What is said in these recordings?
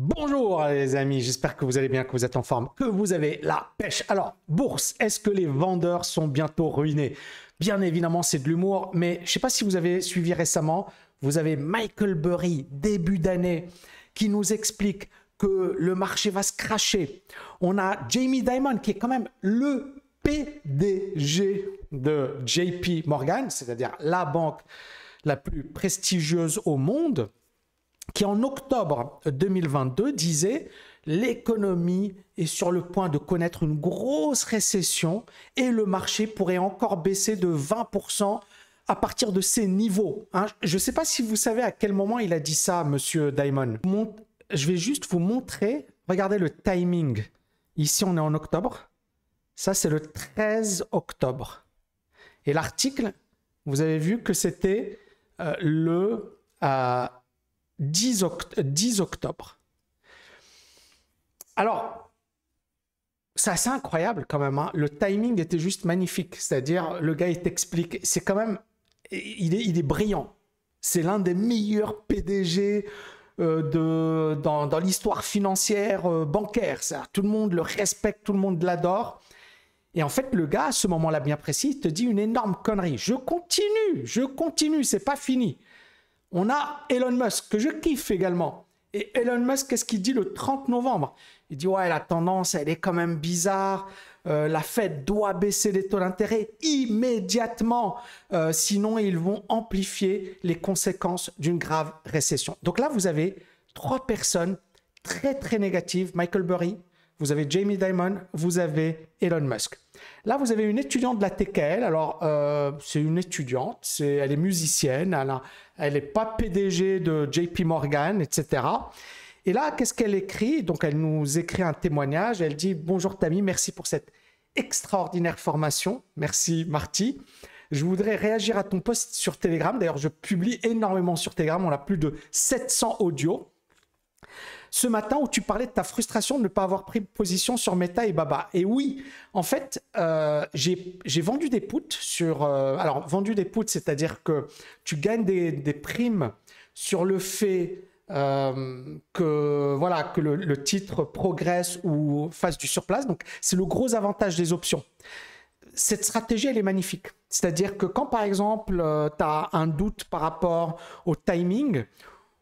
Bonjour les amis, j'espère que vous allez bien, que vous êtes en forme, que vous avez la pêche. Alors, bourse, est-ce que les vendeurs sont bientôt ruinés Bien évidemment, c'est de l'humour, mais je ne sais pas si vous avez suivi récemment, vous avez Michael Burry, début d'année, qui nous explique que le marché va se cracher. On a Jamie Dimon, qui est quand même le PDG de JP Morgan, c'est-à-dire la banque la plus prestigieuse au monde, qui en octobre 2022 disait l'économie est sur le point de connaître une grosse récession et le marché pourrait encore baisser de 20% à partir de ces niveaux. Hein, je ne sais pas si vous savez à quel moment il a dit ça, monsieur Diamond. je vais juste vous montrer, regardez le timing. Ici, on est en octobre. Ça, c'est le 13 octobre. Et l'article, vous avez vu que c'était euh, le euh, 10, octobre. Alors, c'est assez incroyable quand même. Hein. Le timing était juste magnifique. C'est-à-dire, le gars, il t'explique. C'est quand même. Il est, il est brillant. C'est l'un des meilleurs PDG euh, de, dans, l'histoire financière euh, bancaire. Tout le monde le respecte, tout le monde l'adore. Et en fait, le gars, à ce moment-là bien précis, te dit une énorme connerie. Je continue, je continue, c'est pas fini. On a Elon Musk, que je kiffe également. Et Elon Musk, qu'est-ce qu'il dit le 30 novembre Il dit Ouais, la tendance, elle est quand même bizarre. Euh, la Fed doit baisser les taux d'intérêt immédiatement. Euh, sinon, ils vont amplifier les conséquences d'une grave récession. Donc là, vous avez trois personnes très, très négatives Michael Burry, vous avez Jamie Dimon, vous avez Elon Musk. Là, vous avez une étudiante de la TKL. Alors, euh, c'est une étudiante, c'est elle est musicienne, elle n'est pas PDG de JP Morgan, etc. Et là, qu'est-ce qu'elle écrit Donc, elle nous écrit un témoignage. Elle dit Bonjour Tammy, merci pour cette extraordinaire formation. Merci Marty. Je voudrais réagir à ton post sur Telegram. D'ailleurs, je publie énormément sur Telegram. On a plus de 700 audios ce matin où tu parlais de ta frustration de ne pas avoir pris position sur Meta et Baba. Et oui, en fait, euh, j'ai vendu des puts sur... Euh, alors, vendu des puts, c'est-à-dire que tu gagnes des, primes sur le fait euh, que voilà que le, le, titre progresse ou fasse du surplace. Donc, c'est le gros avantage des options. Cette stratégie, elle est magnifique. C'est-à-dire que quand, par exemple, tu as un doute par rapport au timing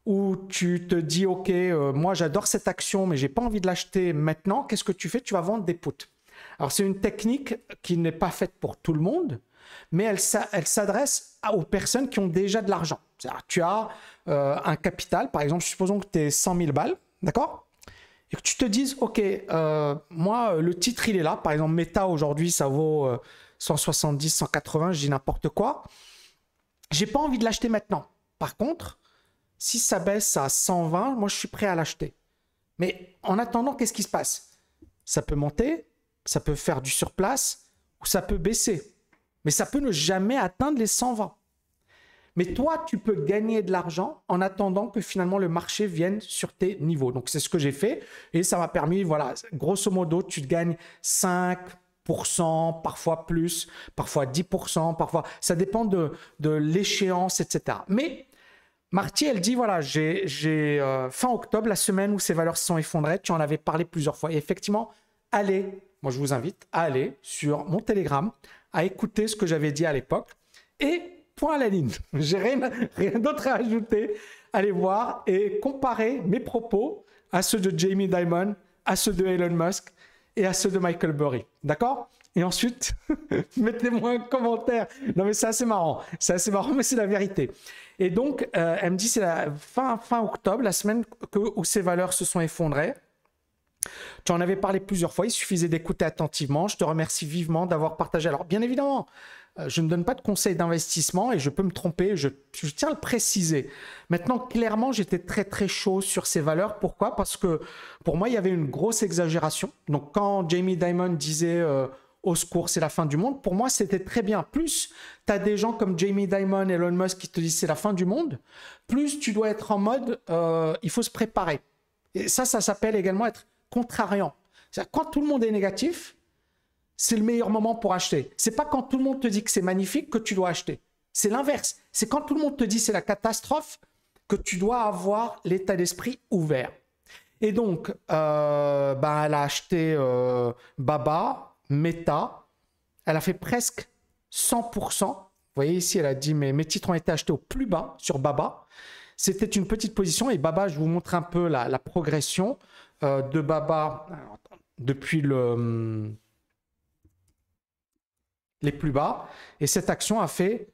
où tu te dis, OK, euh, moi j'adore cette action, mais j'ai pas envie de l'acheter maintenant, qu'est-ce que tu fais Tu vas vendre des puts. Alors c'est une technique qui n'est pas faite pour tout le monde, mais elle, s'adresse aux personnes qui ont déjà de l'argent. tu as euh, un capital, par exemple, supposons que tu es 100 000 balles, d'accord Et que tu te dises, OK, euh, moi le titre il est là, par exemple Meta aujourd'hui ça vaut 170, 180, je dis n'importe quoi. J'ai pas envie de l'acheter maintenant. Par contre, si ça baisse à 120, moi, je suis prêt à l'acheter. Mais en attendant, qu'est-ce qui se passe Ça peut monter, ça peut faire du surplace, ou ça peut baisser. Mais ça peut ne jamais atteindre les 120. Mais toi, tu peux gagner de l'argent en attendant que finalement le marché vienne sur tes niveaux. Donc, c'est ce que j'ai fait et ça m'a permis, voilà, grosso modo, tu gagnes 5%, parfois plus, parfois 10%, parfois. Ça dépend de, de l'échéance, etc. Mais Marty, elle dit voilà, j'ai euh, fin octobre, la semaine où ces valeurs se sont effondrées, tu en avais parlé plusieurs fois. Et effectivement, allez, moi je vous invite à aller sur mon Telegram, à écouter ce que j'avais dit à l'époque. Et point à la ligne. J'ai rien, rien d'autre à ajouter. Allez voir et comparer mes propos à ceux de Jamie Dimon, à ceux de Elon Musk et à ceux de Michael Burry. D'accord et ensuite, mettez-moi un commentaire. Non, mais c'est assez marrant. C'est assez marrant, mais c'est la vérité. Et donc, euh, elle me dit, c'est la fin, fin octobre, la semaine que, où ces valeurs se sont effondrées. Tu en avais parlé plusieurs fois, il suffisait d'écouter attentivement. Je te remercie vivement d'avoir partagé. Alors, bien évidemment, euh, je ne donne pas de conseils d'investissement et je peux me tromper, je, tiens à le préciser. Maintenant, clairement, j'étais très très chaud sur ces valeurs. Pourquoi Parce que pour moi, il y avait une grosse exagération. Donc, quand Jamie Dimon disait euh, au secours, c'est la fin du monde. Pour moi, c'était très bien. Plus tu as des gens comme Jamie Dimon, Elon Musk qui te disent c'est la fin du monde, plus tu dois être en mode euh, il faut se préparer. Et ça, ça s'appelle également être contrariant. cest quand tout le monde est négatif, c'est le meilleur moment pour acheter. C'est pas quand tout le monde te dit que c'est magnifique que tu dois acheter. C'est l'inverse. C'est quand tout le monde te dit c'est la catastrophe que tu dois avoir l'état d'esprit ouvert. Et donc, euh, bah, elle a acheté euh, Baba, Meta, elle a fait presque 100%. Vous voyez ici, elle a dit mais mes titres ont été achetés au plus bas sur Baba. C'était une petite position et Baba, je vous montre un peu la, progression euh, de Baba depuis le, hum, les plus bas. Et cette action a fait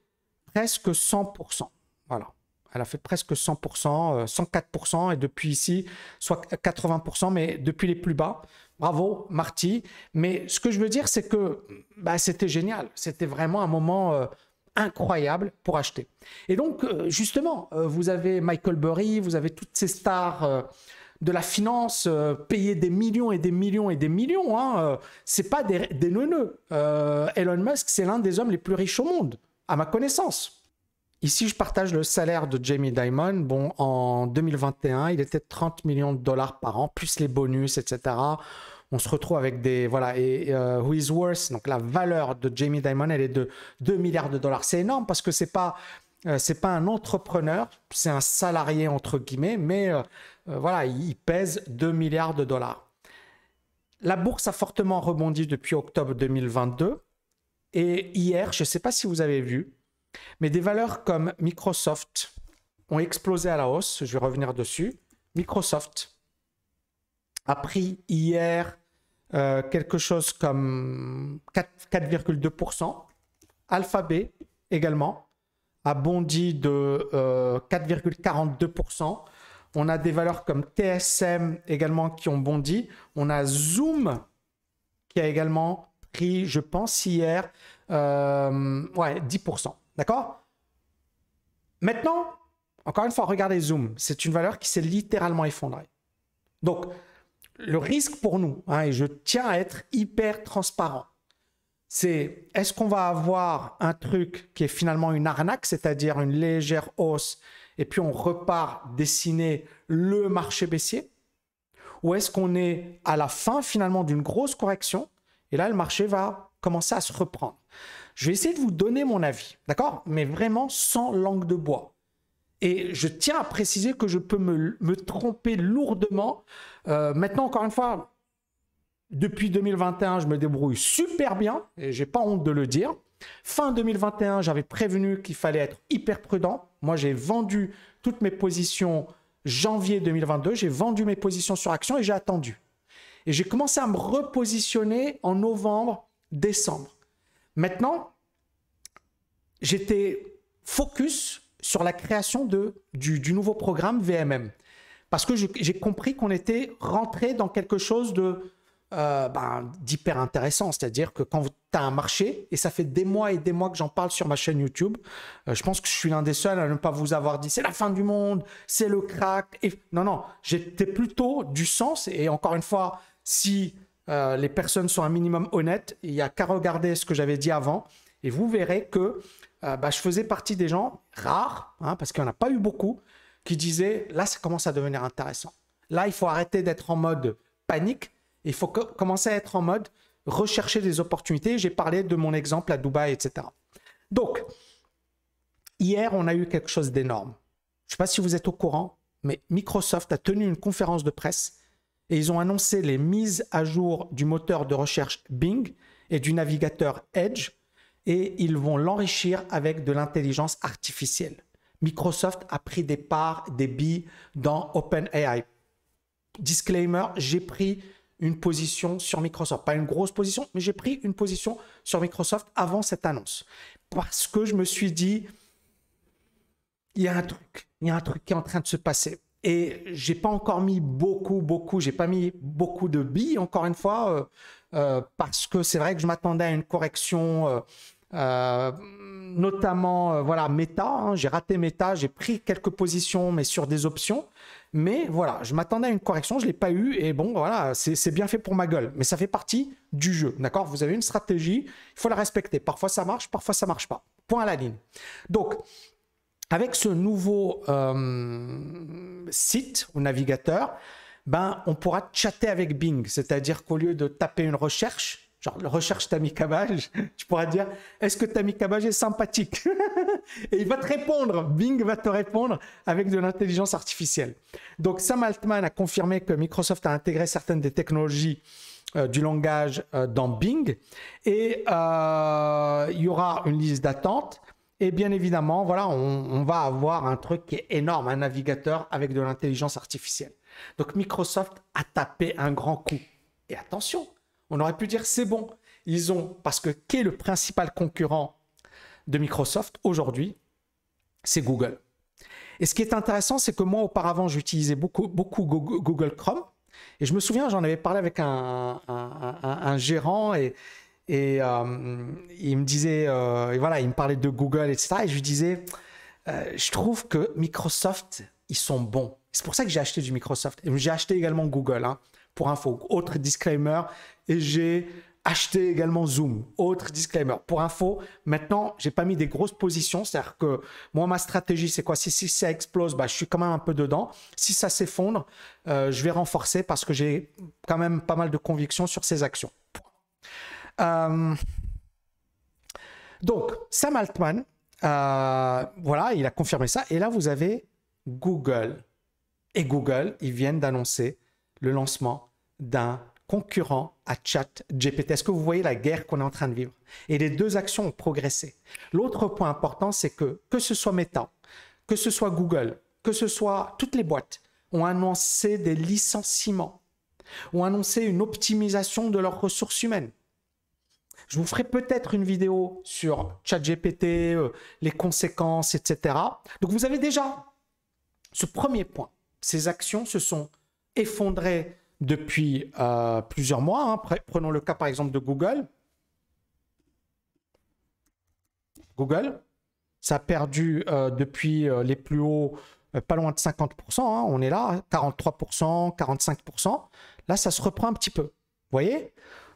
presque 100%. Voilà. Elle a fait presque 100%, 104%, euh, et depuis ici, soit 80%, mais depuis les plus bas, Bravo, Marty. Mais ce que je veux dire, c'est que bah, c'était génial. C'était vraiment un moment euh, incroyable pour acheter. Et donc, euh, justement, euh, vous avez Michael Burry, vous avez toutes ces stars de la finance payées des millions et des millions et des millions. Hein, ce n'est pas des, des Elon Musk, c'est l'un des hommes les plus riches au monde, à ma connaissance. Ici, je partage le salaire de Jamie Dimon. Bon, en 2021, il était 30 millions de dollars par an, plus les bonus, etc. On se retrouve avec des. Voilà, et euh, who is worth Donc, la valeur de Jamie Dimon, elle est de 2 milliards de dollars. C'est énorme parce que c'est pas. Euh, pas un entrepreneur, c'est un salarié entre guillemets, mais euh, voilà, il pèse 2 milliards de dollars. La bourse a fortement rebondi depuis octobre 2022. Et hier, je ne sais pas si vous avez vu, mais des valeurs comme Microsoft ont explosé à la hausse, je vais revenir dessus. Microsoft a pris hier euh, quelque chose comme 4,2%. Alphabet également a bondi de 4,42%. Euh, On a des valeurs comme TSM également qui ont bondi. On a Zoom qui a également pris, je pense, hier, euh, ouais, 10%. D'accord Maintenant, encore une fois, regardez Zoom. C'est une valeur qui s'est littéralement effondrée. Donc, le risque pour nous, hein, et je tiens à être hyper transparent, c'est est-ce qu'on va avoir un truc qui est finalement une arnaque, c'est-à-dire une légère hausse, et puis on repart dessiner le marché baissier Ou est-ce qu'on est à la fin finalement d'une grosse correction, et là le marché va commencer à se reprendre je vais essayer de vous donner mon avis, d'accord Mais vraiment sans langue de bois. Et je tiens à préciser que je peux me, tromper lourdement. Euh, maintenant, encore une fois, depuis 2021, je me débrouille super bien, et n'ai pas honte de le dire. Fin 2021, j'avais prévenu qu'il fallait être hyper prudent. Moi, j'ai vendu toutes mes positions janvier 2022, j'ai vendu mes positions sur action et j'ai attendu. Et j'ai commencé à me repositionner en novembre, décembre. Maintenant, j'étais focus sur la création de, du, nouveau programme VMM. Parce que j'ai compris qu'on était rentré dans quelque chose de euh, ben, d'hyper intéressant. C'est-à-dire que quand tu as un marché, et ça fait des mois et des mois que j'en parle sur ma chaîne YouTube, euh, je pense que je suis l'un des seuls à ne pas vous avoir dit c'est la fin du monde, c'est le crack. Et... Non, non, j'étais plutôt du sens. Et encore une fois, si euh, les personnes sont un minimum honnêtes. Il n'y a qu'à regarder ce que j'avais dit avant et vous verrez que euh, bah, je faisais partie des gens rares, hein, parce qu'il n'y en a pas eu beaucoup, qui disaient là, ça commence à devenir intéressant. Là, il faut arrêter d'être en mode panique. Il faut commencer à être en mode rechercher des opportunités. J'ai parlé de mon exemple à Dubaï, etc. Donc, hier, on a eu quelque chose d'énorme. Je ne sais pas si vous êtes au courant, mais Microsoft a tenu une conférence de presse et ils ont annoncé les mises à jour du moteur de recherche Bing et du navigateur Edge et ils vont l'enrichir avec de l'intelligence artificielle. Microsoft a pris des parts, des billes dans OpenAI. Disclaimer, j'ai pris une position sur Microsoft. Pas une grosse position, mais j'ai pris une position sur Microsoft avant cette annonce. Parce que je me suis dit, il y a un truc, il y a un truc qui est en train de se passer. Et j'ai pas encore mis beaucoup, beaucoup, j'ai pas mis beaucoup de billes, encore une fois, euh, euh, parce que c'est vrai que je m'attendais à une correction, euh, notamment, voilà, méta. Hein. j'ai raté méta, j'ai pris quelques positions, mais sur des options. Mais voilà, je m'attendais à une correction, je ne l'ai pas eu, et bon, voilà, c'est bien fait pour ma gueule. Mais ça fait partie du jeu, d'accord Vous avez une stratégie, il faut la respecter. Parfois ça marche, parfois ça marche pas. Point à la ligne. Donc, avec ce nouveau euh, site ou navigateur, ben, on pourra chatter avec Bing. C'est-à-dire qu'au lieu de taper une recherche, genre recherche Tami Kabage, tu pourras dire est-ce que Tami Kabaj est sympathique Et il va te répondre, Bing va te répondre avec de l'intelligence artificielle. Donc Sam Altman a confirmé que Microsoft a intégré certaines des technologies euh, du langage euh, dans Bing et il y aura une liste d'attente et bien évidemment, voilà, on, va avoir un truc qui est énorme, un navigateur avec de l'intelligence artificielle. Donc Microsoft a tapé un grand coup. Et attention, on aurait pu dire c'est bon. Ils ont, parce que qui est le principal concurrent de Microsoft aujourd'hui C'est Google. Et ce qui est intéressant, c'est que moi, auparavant, j'utilisais beaucoup, beaucoup Google Chrome. Et je me souviens, j'en avais parlé avec un gérant et et euh, il me disait, euh, voilà, il me parlait de Google, etc. Et je lui disais, euh, je trouve que Microsoft, ils sont bons. C'est pour ça que j'ai acheté du Microsoft. j'ai acheté également Google, hein, pour info. Autre disclaimer. Et j'ai acheté également Zoom. Autre disclaimer. Pour info, maintenant, j'ai pas mis des grosses positions. C'est-à-dire que moi, ma stratégie, c'est quoi si, si, ça explose, bah, je suis quand même un peu dedans. Si ça s'effondre, je vais renforcer parce que j'ai quand même pas mal de convictions sur ces actions. Euh, donc, Sam Altman, euh, voilà, il a confirmé ça. Et là, vous avez Google. Et Google, ils viennent d'annoncer le lancement d'un concurrent à ChatGPT. Est-ce que vous voyez la guerre qu'on est en train de vivre Et les deux actions ont progressé. L'autre point important, c'est que que ce soit Meta, que ce soit Google, que ce soit toutes les boîtes, ont annoncé des licenciements, ont annoncé une optimisation de leurs ressources humaines, je vous ferai peut-être une vidéo sur ChatGPT, euh, les conséquences, etc. Donc vous avez déjà ce premier point. Ces actions se sont effondrées depuis euh, plusieurs mois. Hein. Prenons le cas par exemple de Google. Google, ça a perdu euh, depuis les plus hauts pas loin de 50%, hein. on est là, 43%, 45%. Là, ça se reprend un petit peu. Vous voyez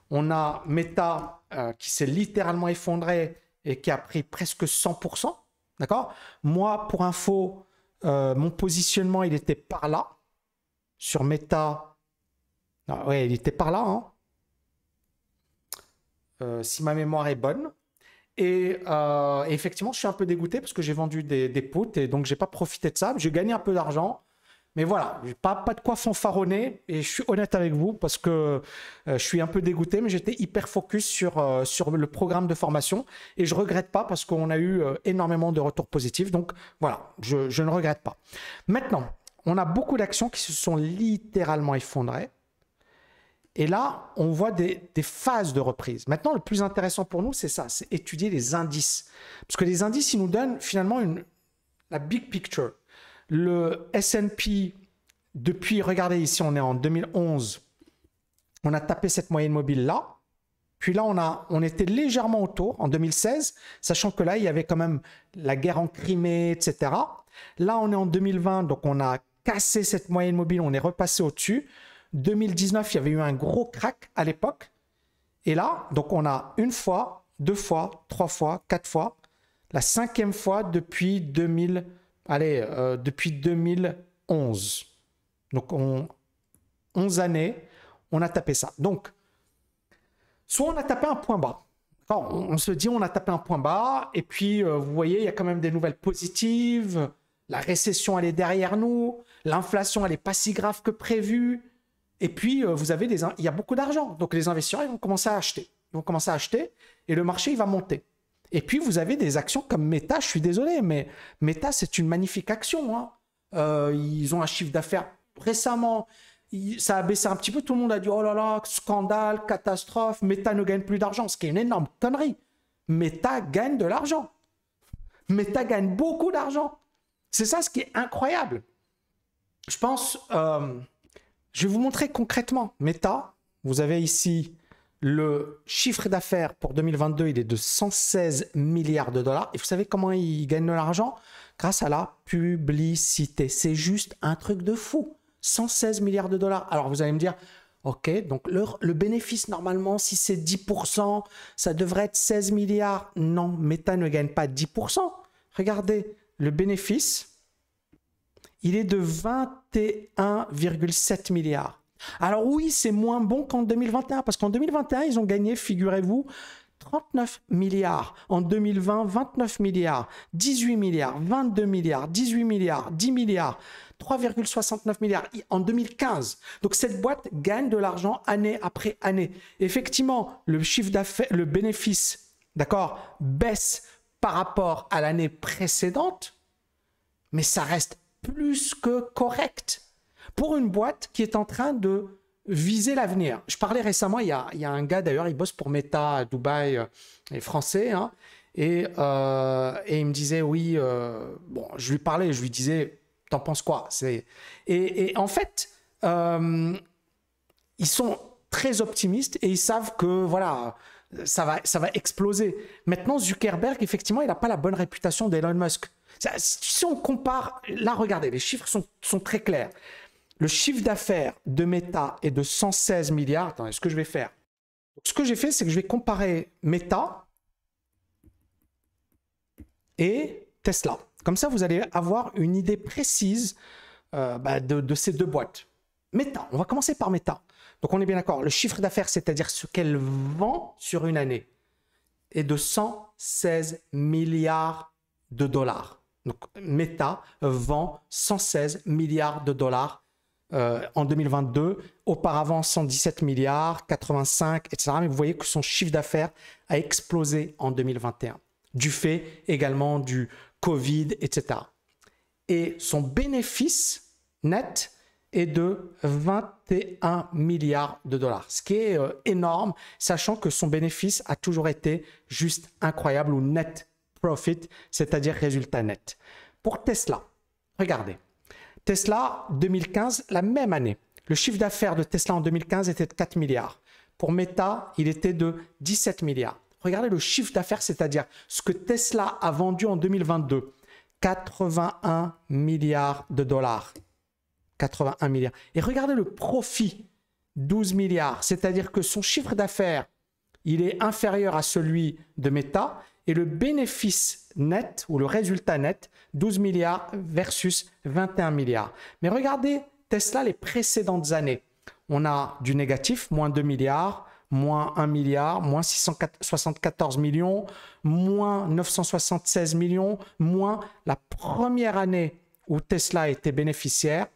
on a Meta euh, qui s'est littéralement effondré et qui a pris presque 100%. D'accord Moi, pour info, euh, mon positionnement, il était par là. Sur Meta. Ah, oui, il était par là. Hein. Euh, si ma mémoire est bonne. Et effectivement, je suis un peu dégoûté parce que j'ai vendu des, des et donc je n'ai pas profité de ça. J'ai gagné un peu d'argent, mais voilà, pas, pas de quoi fanfaronner et je suis honnête avec vous parce que euh, je suis un peu dégoûté, mais j'étais hyper focus sur, euh, sur le programme de formation et je regrette pas parce qu'on a eu euh, énormément de retours positifs. Donc voilà, je, ne regrette pas. Maintenant, on a beaucoup d'actions qui se sont littéralement effondrées. Et là, on voit des, phases de reprise. Maintenant, le plus intéressant pour nous, c'est ça, c'est étudier les indices. Parce que les indices, ils nous donnent finalement une, la big picture. Le S&P, depuis, regardez ici, on est en 2011, on a tapé cette moyenne mobile là. Puis là, on, a, on était légèrement autour en 2016, sachant que là, il y avait quand même la guerre en Crimée, etc. Là, on est en 2020, donc on a cassé cette moyenne mobile, on est repassé au-dessus. 2019, il y avait eu un gros crack à l'époque. Et là, donc on a une fois, deux fois, trois fois, quatre fois, la cinquième fois depuis 2000 allez, euh, depuis 2011. Donc, on, 11 années, on a tapé ça. Donc, soit on a tapé un point bas. on se dit on a tapé un point bas, et puis euh, vous voyez, il y a quand même des nouvelles positives. La récession, elle est derrière nous. L'inflation, elle n'est pas si grave que prévu. Et puis, euh, vous avez des, il y a beaucoup d'argent. Donc, les investisseurs, ils vont commencer à acheter. Ils vont commencer à acheter et le marché, il va monter. Et puis, vous avez des actions comme Meta, je suis désolé, mais Meta, c'est une magnifique action. Hein. Euh, ils ont un chiffre d'affaires récemment, ça a baissé un petit peu, tout le monde a dit, oh là là, scandale, catastrophe, Meta ne gagne plus d'argent, ce qui est une énorme connerie. Meta gagne de l'argent. Meta gagne beaucoup d'argent. C'est ça ce qui est incroyable. Je pense, euh, je vais vous montrer concrètement. Meta, vous avez ici le chiffre d'affaires pour 2022, il est de 116 milliards de dollars. Et vous savez comment ils gagnent de l'argent Grâce à la publicité. C'est juste un truc de fou. 116 milliards de dollars. Alors vous allez me dire, ok, donc le, le bénéfice normalement, si c'est 10%, ça devrait être 16 milliards. Non, Meta ne gagne pas 10%. Regardez, le bénéfice, il est de 21,7 milliards. Alors oui, c'est moins bon qu'en 2021, parce qu'en 2021, ils ont gagné, figurez-vous, 39 milliards. En 2020, 29 milliards, 18 milliards, 22 milliards, 18 milliards, 10 milliards, 3,69 milliards en 2015. Donc cette boîte gagne de l'argent année après année. Effectivement, le chiffre d'affaires, le bénéfice, d'accord, baisse par rapport à l'année précédente, mais ça reste plus que correct pour une boîte qui est en train de viser l'avenir. Je parlais récemment, il y a, un gars d'ailleurs, il bosse pour Meta à Dubaï, il euh, est français, hein, euh, et, il me disait, oui, euh, bon, je lui parlais, je lui disais, t'en penses quoi et, et, en fait, ils sont très optimistes et ils savent que, voilà, ça va, ça va exploser. Maintenant, Zuckerberg, effectivement, il n'a pas la bonne réputation d'Elon Musk. si on compare, là, regardez, les chiffres sont, sont très clairs. Le chiffre d'affaires de Meta est de 116 milliards. Attends, ce que je vais faire Ce que j'ai fait, c'est que je vais comparer Meta et Tesla. Comme ça, vous allez avoir une idée précise euh, bah, de, de ces deux boîtes. Meta, on va commencer par Meta. Donc on est bien d'accord, le chiffre d'affaires, c'est-à-dire ce qu'elle vend sur une année, est de 116 milliards de dollars. Donc Meta vend 116 milliards de dollars euh, en 2022, auparavant 117 milliards, 85, etc. Mais vous voyez que son chiffre d'affaires a explosé en 2021, du fait également du Covid, etc. Et son bénéfice net est de 21 milliards de dollars, ce qui est euh, énorme, sachant que son bénéfice a toujours été juste incroyable ou net profit, c'est-à-dire résultat net. Pour Tesla, regardez, Tesla, 2015, la même année. Le chiffre d'affaires de Tesla en 2015 était de 4 milliards. Pour Meta, il était de 17 milliards. Regardez le chiffre d'affaires, c'est-à-dire ce que Tesla a vendu en 2022. 81 milliards de dollars. 81 milliards. Et regardez le profit, 12 milliards. C'est-à-dire que son chiffre d'affaires, il est inférieur à celui de Meta et le bénéfice net ou le résultat net, 12 milliards versus 21 milliards. Mais regardez Tesla les précédentes années. On a du négatif, moins 2 milliards, moins 1 milliard, moins 674 millions, moins 976 millions, moins la première année où Tesla était bénéficiaire,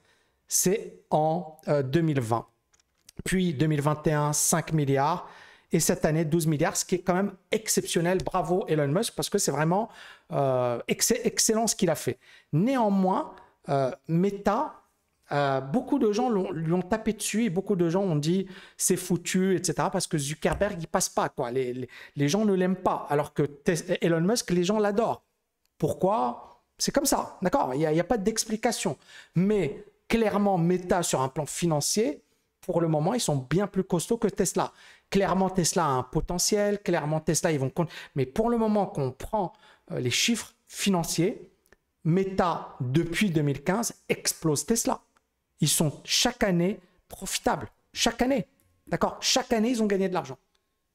c'est en 2020. Euh, Puis 2021, 5 milliards et cette année 12 milliards, ce qui est quand même exceptionnel. Bravo Elon Musk parce que c'est vraiment euh, excellent ce qu'il a fait. Néanmoins, euh, Meta, euh, beaucoup de gens l'ont lui ont tapé dessus et beaucoup de gens ont dit c'est foutu, etc. Parce que Zuckerberg, il passe pas. quoi. Les, gens ne l'aiment pas. Alors que Elon Musk, les gens l'adorent. Pourquoi C'est comme ça, d'accord Il n'y a, a, pas d'explication. Mais clairement, Meta, sur un plan financier, pour le moment, ils sont bien plus costauds que Tesla. Clairement, Tesla a un potentiel. Clairement, Tesla, ils vont. Mais pour le moment qu'on prend euh, les chiffres financiers, Meta, depuis 2015, explose Tesla. Ils sont chaque année profitables. Chaque année. D'accord Chaque année, ils ont gagné de l'argent.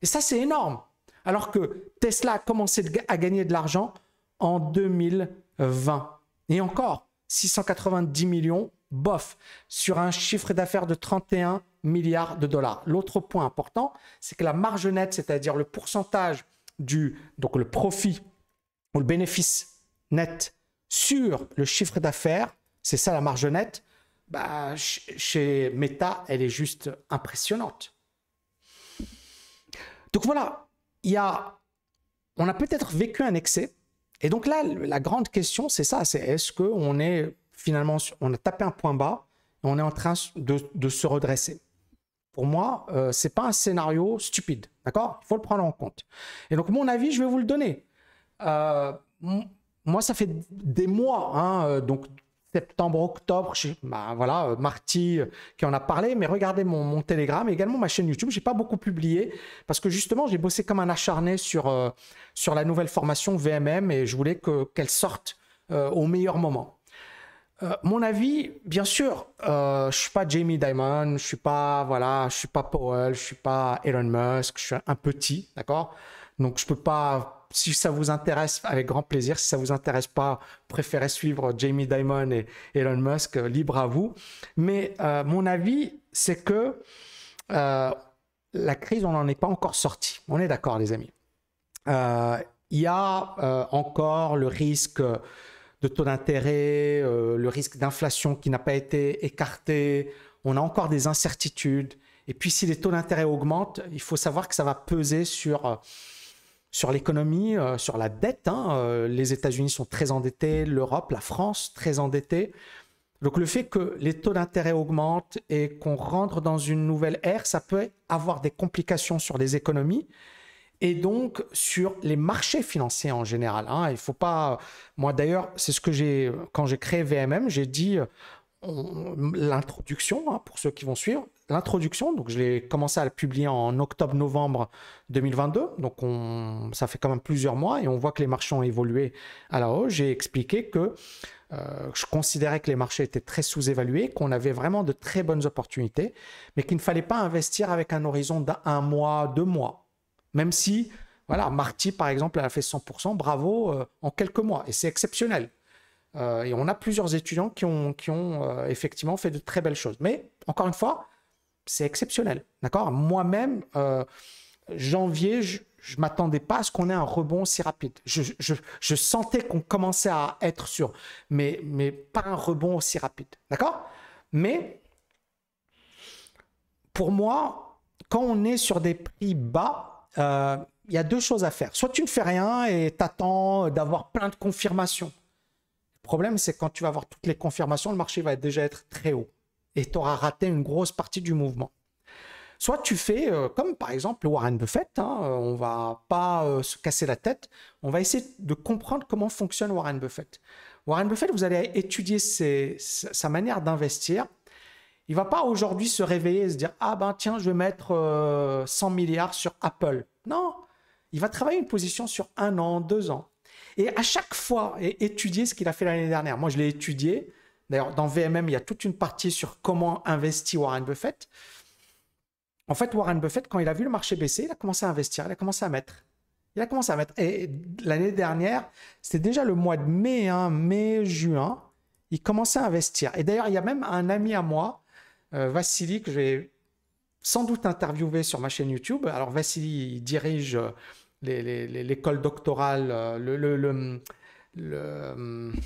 Et ça, c'est énorme. Alors que Tesla a commencé à gagner de l'argent en 2020. Et encore, 690 millions, bof, sur un chiffre d'affaires de 31 milliards de dollars. L'autre point important, c'est que la marge nette, c'est-à-dire le pourcentage du donc le profit ou le bénéfice net sur le chiffre d'affaires, c'est ça la marge nette, bah, chez Meta, elle est juste impressionnante. Donc voilà, il y a, on a peut-être vécu un excès. Et donc là, la grande question, c'est ça, c'est est-ce qu'on est finalement, on a tapé un point bas et on est en train de se redresser pour moi, ce euh, c'est pas un scénario stupide. D'accord Il faut le prendre en compte. Et donc, mon avis, je vais vous le donner. Euh, moi, ça fait des mois, hein, euh, donc septembre, octobre, bah, voilà, Marty qui en a parlé, mais regardez mon, mon Telegram et également ma chaîne YouTube. je n'ai pas beaucoup publié parce que justement, j'ai bossé comme un acharné sur, sur la nouvelle formation VMM et je voulais qu'elle sorte au meilleur moment. Euh, mon avis, bien sûr, euh, je suis pas Jamie Dimon, je suis pas voilà, je suis pas Powell, je suis pas Elon Musk, je suis un petit, d'accord. Donc je peux pas. Si ça vous intéresse, avec grand plaisir. Si ça vous intéresse pas, préférez suivre Jamie Dimon et Elon Musk, euh, libre à vous. Mais euh, mon avis, c'est que la crise, on n'en est pas encore sorti. On est d'accord, les amis. Il y a encore le risque le taux d'intérêt, euh, le risque d'inflation qui n'a pas été écarté, on a encore des incertitudes. Et puis si les taux d'intérêt augmentent, il faut savoir que ça va peser sur, euh, sur l'économie, euh, sur la dette. Hein. les États-Unis sont très endettés, l'Europe, la France très endettée. Donc le fait que les taux d'intérêt augmentent et qu'on rentre dans une nouvelle ère, ça peut avoir des complications sur les économies et donc sur les marchés financiers en général. Hein. Il faut pas. Moi d'ailleurs, c'est ce que j'ai quand j'ai créé VMM, j'ai dit euh, l'introduction hein, pour ceux qui vont suivre. L'introduction, donc je l'ai commencé à la publier en octobre-novembre 2022, donc ça fait quand même plusieurs mois et on voit que les marchés ont évolué à la hausse. J'ai expliqué que euh, je considérais que les marchés étaient très sous-évalués, qu'on avait vraiment de très bonnes opportunités, mais qu'il ne fallait pas investir avec un horizon d'un mois, deux mois. Même si, voilà, Marty, par exemple, elle a fait 100%, bravo, euh, en quelques mois. Et c'est exceptionnel. Euh, et on a plusieurs étudiants qui ont, qui ont euh, effectivement fait de très belles choses. Mais, encore une fois, c'est exceptionnel. D'accord Moi-même, janvier, je ne m'attendais pas à ce qu'on ait un rebond si rapide. Je, sentais qu'on commençait à être sûr, mais, mais pas un rebond aussi rapide. D'accord Mais pour moi, quand on est sur des prix bas, il euh, y a deux choses à faire. Soit tu ne fais rien et t'attends d'avoir plein de confirmations. Le problème, c'est quand tu vas avoir toutes les confirmations, le marché va déjà être très haut et tu auras raté une grosse partie du mouvement. Soit tu fais euh, comme par exemple Warren Buffett, on hein, euh, on va pas se casser la tête, on va essayer de comprendre comment fonctionne Warren Buffett. Warren Buffett, vous allez étudier sa manière d'investir il va pas aujourd'hui se réveiller et se dire Ah ben tiens, je vais mettre 100 euh, milliards sur Apple. Non, il va travailler une position sur un an, deux ans. Et à chaque fois, étudier ce qu'il a fait l'année dernière. Moi, je l'ai étudié. D'ailleurs, dans VMM, il y a toute une partie sur comment investir Warren Buffett. En fait, Warren Buffett, quand il a vu le marché baisser, il a commencé à investir, il a commencé à mettre. Il a commencé à mettre. Et l'année dernière, c'était déjà le mois de mai, hein, mai, juin, il commençait à investir. Et d'ailleurs, il y a même un ami à moi euh, Vassili, que j'ai sans doute interviewé sur ma chaîne YouTube. Alors Vassili il dirige euh, l'école doctorale, euh, le,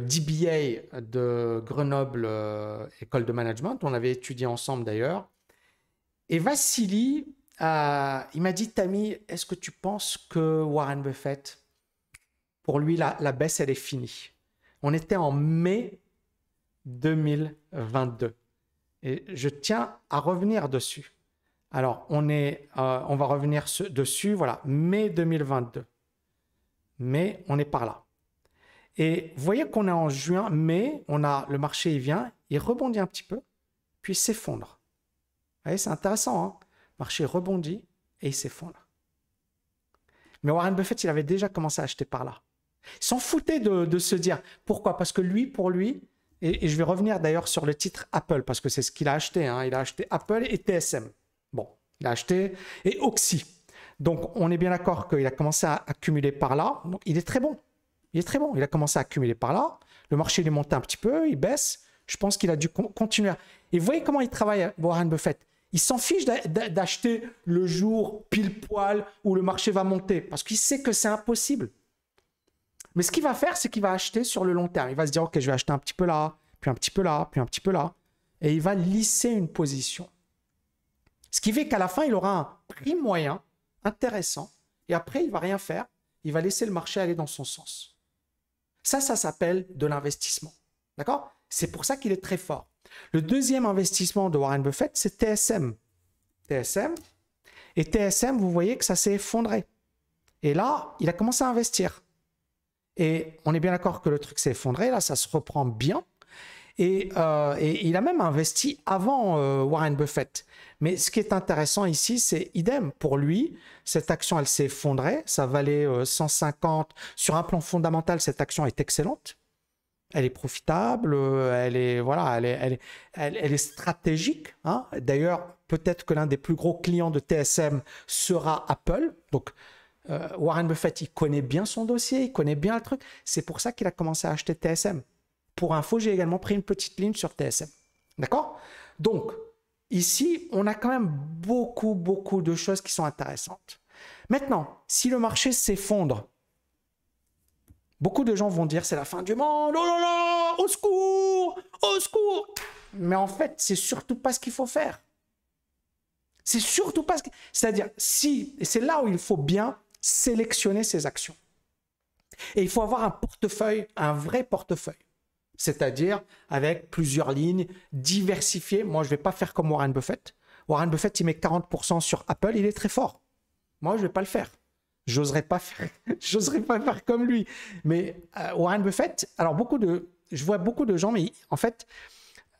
DBA de Grenoble École de Management. On avait étudié ensemble d'ailleurs. Et Vassili, il m'a dit, Tammy, est-ce que tu penses que Warren Buffett, pour lui, la, la baisse, elle est finie On était en mai 2022. Et je tiens à revenir dessus. Alors, on, est, euh, on va revenir dessus, voilà, mai 2022. Mais on est par là. Et vous voyez qu'on est en juin, mai, on a, le marché il vient, il rebondit un petit peu, puis s'effondre. Vous voyez, c'est intéressant. Hein. le marché rebondit et il s'effondre. Mais Warren Buffett, il avait déjà commencé à acheter par là. Il s'en foutait de se dire. Pourquoi Parce que lui, pour lui, et, je vais revenir d'ailleurs sur le titre Apple, parce que c'est ce qu'il a acheté. Hein. Il a acheté Apple et TSM. Bon, il a acheté. Et Oxy. Donc, on est bien d'accord qu'il a commencé à accumuler par là. Donc, il est très bon. Il est très bon. Il a commencé à accumuler par là. Le marché, il est monté un petit peu, il baisse. Je pense qu'il a dû continuer. Et vous voyez comment il travaille, Warren Buffett. Il s'en fiche d'acheter le jour pile poil où le marché va monter parce qu'il sait que c'est impossible. Mais ce qu'il va faire, c'est qu'il va acheter sur le long terme. Il va se dire, OK, je vais acheter un petit peu là, puis un petit peu là, puis un petit peu là. Et il va lisser une position. Ce qui fait qu'à la fin, il aura un prix moyen intéressant. Et après, il va rien faire. Il va laisser le marché aller dans son sens. Ça, ça s'appelle de l'investissement. D'accord C'est pour ça qu'il est très fort. Le deuxième investissement de Warren Buffett, c'est TSM. TSM. Et TSM, vous voyez que ça s'est effondré. Et là, il a commencé à investir. Et on est bien d'accord que le truc s'est effondré, là, ça se reprend bien. Et, euh, il a même investi avant euh, Warren Buffett. Mais ce qui est intéressant ici, c'est idem. Pour lui, cette action, elle s'est effondrée. Ça valait 150. Euh, Sur un plan fondamental, cette action est excellente. Elle est profitable, elle est, voilà, elle est, elle est, est stratégique. Hein. D'ailleurs, peut-être que l'un des plus gros clients de TSM sera Apple. Donc, euh, Warren Buffett, il connaît bien son dossier, il connaît bien le truc. C'est pour ça qu'il a commencé à acheter TSM. Pour info, j'ai également pris une petite ligne sur TSM. D'accord Donc, ici, on a quand même beaucoup, beaucoup de choses qui sont intéressantes. Maintenant, si le marché s'effondre, beaucoup de gens vont dire c'est la fin du monde, oh là là, au secours, au secours. Mais en fait, c'est surtout pas ce qu'il faut faire. C'est surtout pas ce que... C'est-à-dire, si, et c'est là où il faut bien sélectionner ses actions. Et il faut avoir un portefeuille, un vrai portefeuille, c'est-à-dire avec plusieurs lignes, diversifiées. Moi, je ne vais pas faire comme Warren Buffett. Warren Buffett, il met 40% sur Apple, il est très fort. Moi, je ne vais pas le faire. J'oserais pas faire, pas faire comme lui. Mais euh, Warren Buffett, alors beaucoup de, je vois beaucoup de gens, mais en fait,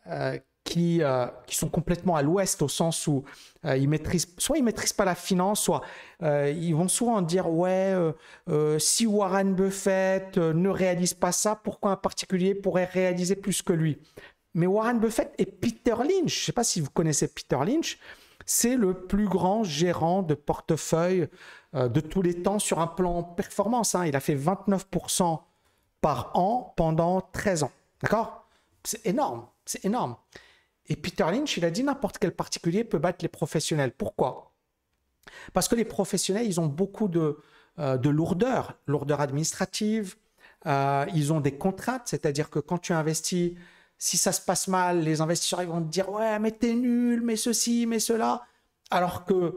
euh, qui, euh, qui sont complètement à l'ouest au sens où euh, ils maîtrisent, soit ils maîtrisent pas la finance, soit euh, ils vont souvent dire ouais, si Warren Buffett ne réalise pas ça, pourquoi un particulier pourrait réaliser plus que lui Mais Warren Buffett et Peter Lynch, je sais pas si vous connaissez Peter Lynch, c'est le plus grand gérant de portefeuille de tous les temps sur un plan performance. Hein. Il a fait 29% par an pendant 13 ans. D'accord C'est énorme, c'est énorme. Et Peter Lynch, il a dit n'importe quel particulier peut battre les professionnels. Pourquoi Parce que les professionnels, ils ont beaucoup de, euh, de lourdeur, lourdeur administrative, euh, ils ont des contraintes, c'est-à-dire que quand tu investis, si ça se passe mal, les investisseurs ils vont te dire ouais mais t'es nul, mais ceci, mais cela, alors que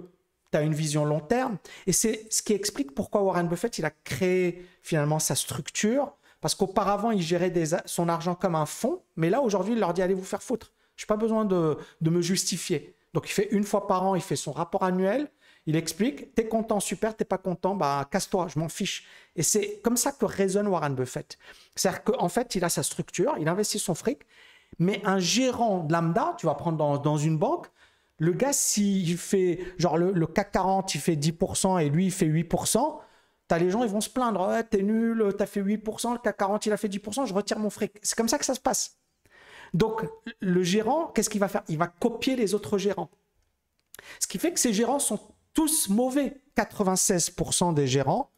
tu as une vision long terme. Et c'est ce qui explique pourquoi Warren Buffett il a créé finalement sa structure, parce qu'auparavant il gérait son argent comme un fonds, mais là aujourd'hui il leur dit allez vous faire foutre. Je n'ai pas besoin de, me justifier. Donc il fait une fois par an, il fait son rapport annuel. Il explique, t'es content, super, t'es pas content, bah casse-toi, je m'en fiche. Et c'est comme ça que raisonne Warren Buffett. C'est-à-dire qu'en fait, il a sa structure, il investit son fric, mais un gérant de lambda, tu vas prendre dans, une banque, le gars, s'il fait, genre le, CAC 40, il fait 10% et lui, il fait 8%, t'as les gens, ils vont se plaindre, Tu t'es nul, t'as fait 8%, le CAC 40, il a fait 10%, je retire mon fric. C'est comme ça que ça se passe. Donc le gérant, qu'est-ce qu'il va faire Il va copier les autres gérants. Ce qui fait que ces gérants sont tous mauvais. 96% des gérants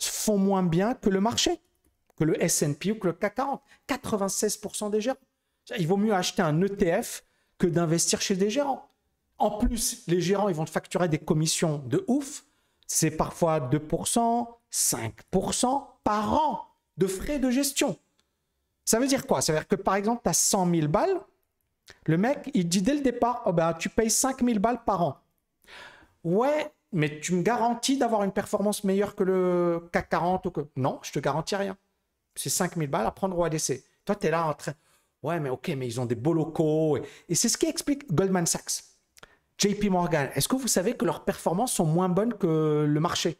font moins bien que le marché, que le S&P ou que le CAC 40. 96% des gérants. Il vaut mieux acheter un ETF que d'investir chez des gérants. En plus, les gérants, ils vont facturer des commissions de ouf. C'est parfois 2%, 5% par an de frais de gestion. Ça veut dire quoi Ça veut dire que par exemple, tu as 100 000 balles. Le mec, il dit dès le départ, oh ben, tu payes 5 000 balles par an. Ouais, mais tu me garantis d'avoir une performance meilleure que le CAC 40 ou que... Non, je te garantis rien. C'est 5 000 balles à prendre à ADC. Toi, tu es là en train... Ouais, mais ok, mais ils ont des beaux locaux. Et, et c'est ce qui explique Goldman Sachs. JP Morgan, est-ce que vous savez que leurs performances sont moins bonnes que le marché